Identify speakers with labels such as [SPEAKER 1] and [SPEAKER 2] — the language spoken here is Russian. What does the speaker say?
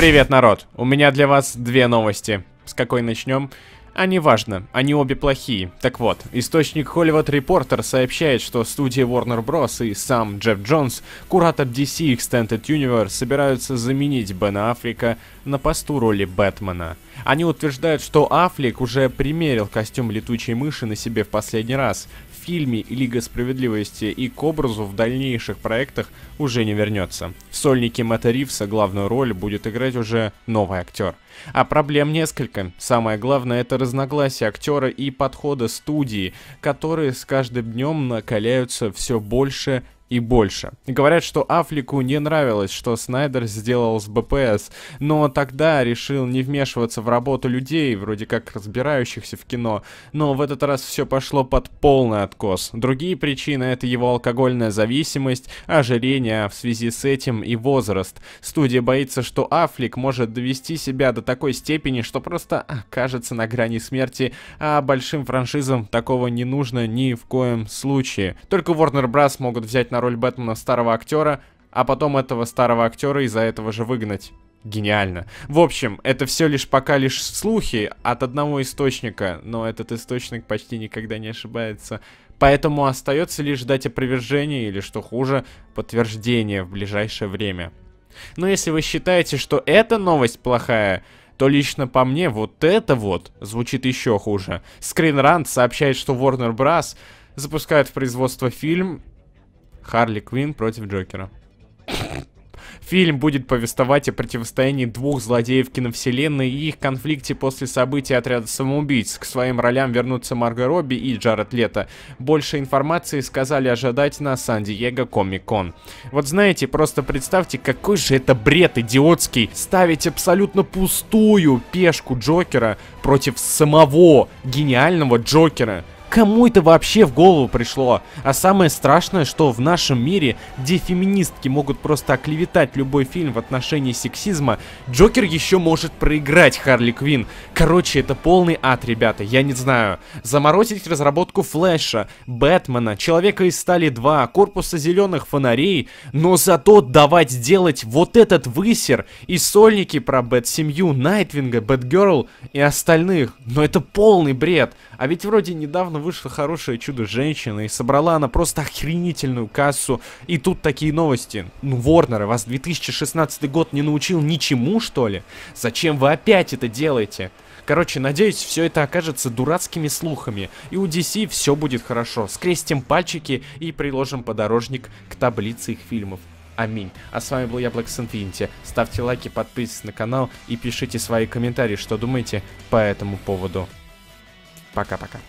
[SPEAKER 1] Привет, народ! У меня для вас две новости. С какой начнем? А неважно, они обе плохие. Так вот, источник Hollywood Reporter сообщает, что студия Warner Bros. и сам Джефф Джонс, куратор DC Extended Universe, собираются заменить Бена Африка на посту роли Бэтмена. Они утверждают, что Аффлек уже примерил костюм летучей мыши на себе в последний раз. В фильме «Лига справедливости» и к образу в дальнейших проектах уже не вернется. В сольнике Мэтта Ривса главную роль будет играть уже новый актер. А проблем несколько. Самое главное это разногласий актера и подхода студии, которые с каждым днем накаляются все больше и больше. Говорят, что Афлику не нравилось, что Снайдер сделал с БПС, но тогда решил не вмешиваться в работу людей, вроде как разбирающихся в кино, но в этот раз все пошло под полный откос. Другие причины — это его алкогольная зависимость, ожирение в связи с этим и возраст. Студия боится, что Афлик может довести себя до такой степени, что просто окажется на грани смерти, а большим франшизам такого не нужно ни в коем случае. Только Warner Bros. могут взять на роль Бэтмена старого актера, а потом этого старого актера из-за этого же выгнать. Гениально. В общем, это все лишь пока лишь слухи от одного источника, но этот источник почти никогда не ошибается. Поэтому остается лишь дать опровержение или, что хуже, подтверждение в ближайшее время. Но если вы считаете, что эта новость плохая, то лично по мне вот это вот звучит еще хуже. Скринрант сообщает, что Warner Bros. запускает в производство фильм Харли Квин против Джокера. Фильм будет повествовать о противостоянии двух злодеев киновселенной и их конфликте после событий отряда самоубийц. К своим ролям вернутся Марго Робби и Джаред Лето. Больше информации сказали ожидать на Сан-Диего Комик-Кон. Вот знаете, просто представьте, какой же это бред идиотский. Ставить абсолютно пустую пешку Джокера против самого гениального Джокера. Кому это вообще в голову пришло? А самое страшное, что в нашем мире, где феминистки могут просто оклеветать любой фильм в отношении сексизма, Джокер еще может проиграть Харли Квин. Короче, это полный ад, ребята, я не знаю. Заморозить разработку Флэша, Бэтмена, Человека из Стали 2, Корпуса Зеленых Фонарей, но зато давать сделать вот этот высер и сольники про Бэт-семью, Найтвинга, Бэтгерл и остальных. Но это полный бред. А ведь вроде недавно вышла хорошее чудо женщины, и собрала она просто охренительную кассу. И тут такие новости. Ну, Ворнеры, вас 2016 год не научил ничему, что ли? Зачем вы опять это делаете? Короче, надеюсь, все это окажется дурацкими слухами, и у DC все будет хорошо. Скрестим пальчики и приложим подорожник к таблице их фильмов. Аминь. А с вами был я, Black Infinity. Ставьте лайки, подписывайтесь на канал и пишите свои комментарии, что думаете по этому поводу. Пока-пока.